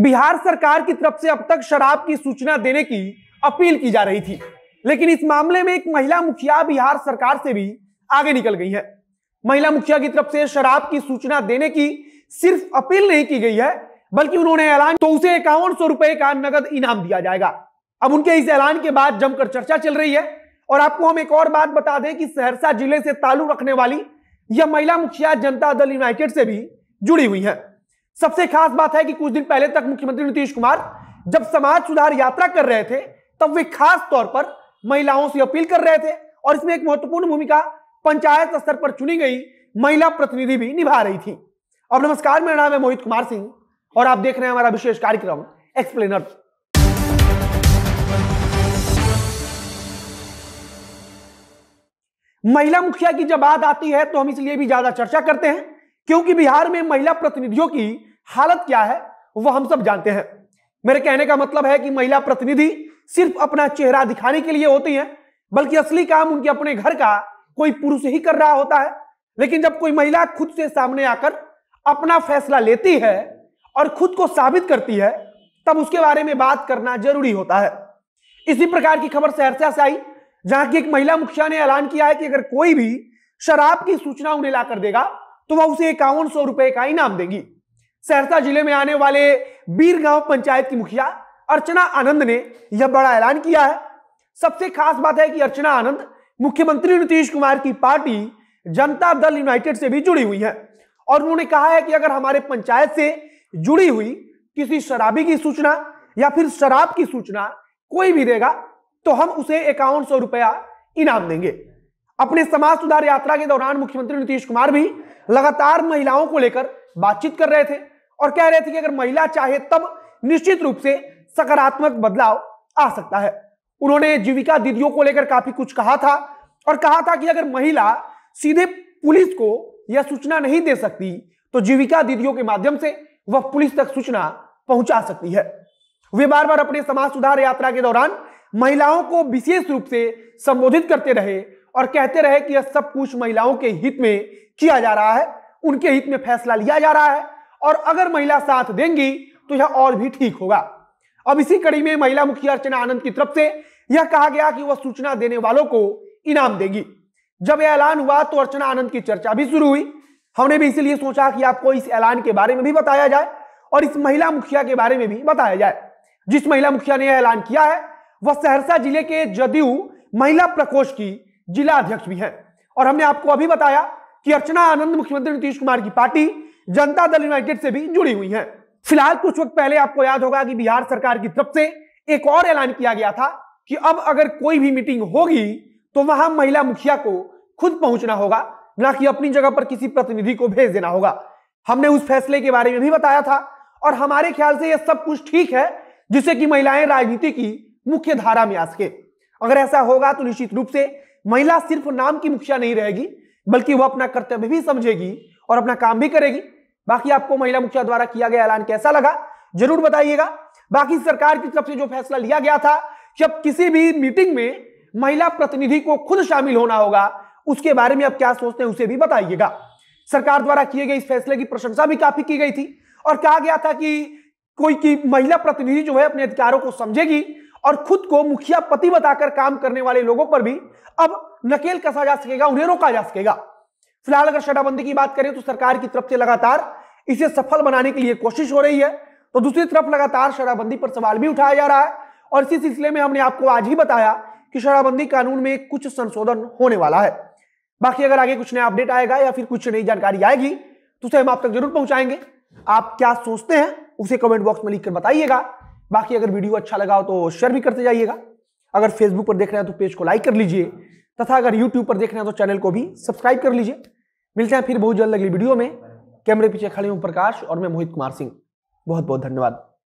बिहार सरकार की तरफ से अब तक शराब की सूचना देने की अपील की जा रही थी लेकिन इस मामले में एक महिला मुखिया बिहार सरकार से भी आगे निकल गई है महिला मुखिया की तरफ से शराब की सूचना देने की सिर्फ अपील नहीं की गई है बल्कि उन्होंने ऐलान तो उसे इक्यावन सौ रुपए का नगद इनाम दिया जाएगा अब उनके इस ऐलान के बाद जमकर चर्चा चल रही है और आपको हम एक और बात बता दें कि सहरसा जिले से ताल्लुक रखने वाली यह महिला मुखिया जनता दल यूनाइटेड से भी जुड़ी हुई है सबसे खास बात है कि कुछ दिन पहले तक मुख्यमंत्री नीतीश कुमार जब समाज सुधार यात्रा कर रहे थे तब वे खास तौर पर महिलाओं से अपील कर रहे थे और इसमें एक महत्वपूर्ण भूमिका पंचायत स्तर पर चुनी गई महिला प्रतिनिधि भी निभा रही थी अब नमस्कार मेरा नाम है मोहित कुमार सिंह और आप देख रहे हैं हमारा विशेष कार्यक्रम एक्सप्लेनर महिला मुखिया की जब बात आती है तो हम इसलिए भी ज्यादा चर्चा करते हैं क्योंकि बिहार में महिला प्रतिनिधियों की हालत क्या है वह हम सब जानते हैं मेरे कहने का मतलब है कि महिला प्रतिनिधि सिर्फ अपना चेहरा दिखाने के लिए होती है बल्कि असली काम उनके अपने घर का कोई पुरुष ही कर रहा होता है लेकिन जब कोई महिला खुद से सामने आकर अपना फैसला लेती है और खुद को साबित करती है तब उसके बारे में बात करना जरूरी होता है इसी प्रकार की खबर सहरसा से आई जहां की एक महिला मुखिया ने ऐलान किया है कि अगर कोई भी शराब की सूचना उन्हें लाकर देगा तो वह उसे इक्यावन सौ रुपए का इनाम देंगी सहरसा जिले में आने वाले गांव पंचायत की मुखिया अर्चना आनंद ने यह बड़ा ऐलान किया है सबसे खास बात है कि अर्चना आनंद मुख्यमंत्री नीतीश कुमार की पार्टी जनता दल यूनाइटेड से भी जुड़ी हुई है और उन्होंने कहा है कि अगर हमारे पंचायत से जुड़ी हुई किसी शराबी की सूचना या फिर शराब की सूचना कोई भी देगा तो हम उसे इक्यावन सौ रुपया इनाम देंगे अपने समाज सुधार यात्रा के दौरान मुख्यमंत्री नीतीश कुमार भी लगातार महिलाओं को लेकर बातचीत कर रहे थे और कह रहे थे कि अगर महिला चाहे तब निश्चित रूप से सकारात्मक बदलाव आ सकता है उन्होंने जीविका दीदियों को लेकर काफी कुछ कहा था और कहा था कि अगर महिला सीधे पुलिस को यह सूचना नहीं दे सकती तो जीविका दीदियों के माध्यम से वह पुलिस तक सूचना पहुंचा सकती है वे बार बार अपने समाज सुधार यात्रा के दौरान महिलाओं को विशेष रूप से संबोधित करते रहे और कहते रहे कि यह सब कुछ महिलाओं के हित में किया जा रहा है उनके हित में फैसला लिया जा रहा है और अगर महिला साथ देंगी तो यह और भी ठीक होगा अब इसी कड़ी में महिला मुखिया अर्चना आनंद की तरफ से यह कहा गया कि वह सूचना देने वालों को इनाम देगी जब यह ऐलान हुआ तो अर्चना आनंद की चर्चा भी शुरू हुई हमने भी इसीलिए सोचा कि आपको इस ऐलान के बारे में भी बताया जाए और इस महिला मुखिया के बारे में भी बताया जाए जिस महिला मुखिया ने यह ऐलान किया है वह सहरसा जिले के जदयू महिला प्रकोष्ठ की जिला अध्यक्ष भी हैं और हमने आपको अभी बताया कि अर्चना आनंद मुख्यमंत्री नीतीश कुमार की पार्टी जनता दल यूनाइटेड से भी जुड़ी हुई है फिलहाल कुछ वक्त पहले आपको याद होगा कि बिहार सरकार की तरफ से एक और ऐलान किया गया था कि अब अगर कोई भी मीटिंग होगी तो वहां महिला मुखिया को खुद पहुंचना होगा ना कि अपनी जगह पर किसी प्रतिनिधि को भेज देना होगा हमने उस फैसले के बारे में भी बताया था और हमारे ख्याल से यह सब कुछ ठीक है जिससे कि महिलाएं राजनीति की मुख्य धारा में आ सके अगर ऐसा होगा तो निश्चित रूप से महिला सिर्फ नाम की मुखिया नहीं रहेगी बल्कि वह अपना कर्तव्य भी समझेगी और अपना काम भी करेगी बाकी आपको महिला मुखिया द्वारा किया गया ऐलान कैसा लगा जरूर बताइएगा बाकी सरकार की तरफ से जो फैसला लिया गया था कि अब किसी भी मीटिंग में महिला प्रतिनिधि को खुद शामिल होना होगा उसके बारे में आप क्या सोचते हैं उसे भी बताइएगा सरकार द्वारा किए गए इस फैसले की प्रशंसा भी काफी की गई थी और कहा गया था कि कोई की महिला प्रतिनिधि जो है अपने अधिकारों को समझेगी और खुद को मुखिया पति बताकर काम करने वाले लोगों पर भी अब नकेल कसा जा सकेगा उन्हें रोका जा सकेगा फिलहाल अगर शराबबंदी की बात करें तो सरकार की तरफ से लगातार इसे सफल बनाने के लिए कोशिश हो रही है तो दूसरी तरफ लगातार शराबबंदी पर सवाल भी उठाया जा रहा है और इसी सिलसिले में हमने आपको आज ही बताया कि शराबबंदी कानून में कुछ संशोधन होने वाला है बाकी अगर आगे कुछ नया अपडेट आएगा या फिर कुछ नई जानकारी आएगी तो उसे हम आप तक जरूर पहुंचाएंगे आप क्या सोचते हैं उसे कमेंट बॉक्स में लिखकर बताइएगा बाकी अगर वीडियो अच्छा लगा हो तो शेयर भी करते जाइएगा अगर फेसबुक पर देख रहे हैं तो पेज को लाइक कर लीजिए तथा अगर यूट्यूब पर देख रहे हैं तो चैनल को भी सब्सक्राइब कर लीजिए मिलते हैं फिर बहुत जल्द अगली वीडियो में कैमरे पीछे खड़े हूँ प्रकाश और मैं मोहित कुमार सिंह बहुत बहुत धन्यवाद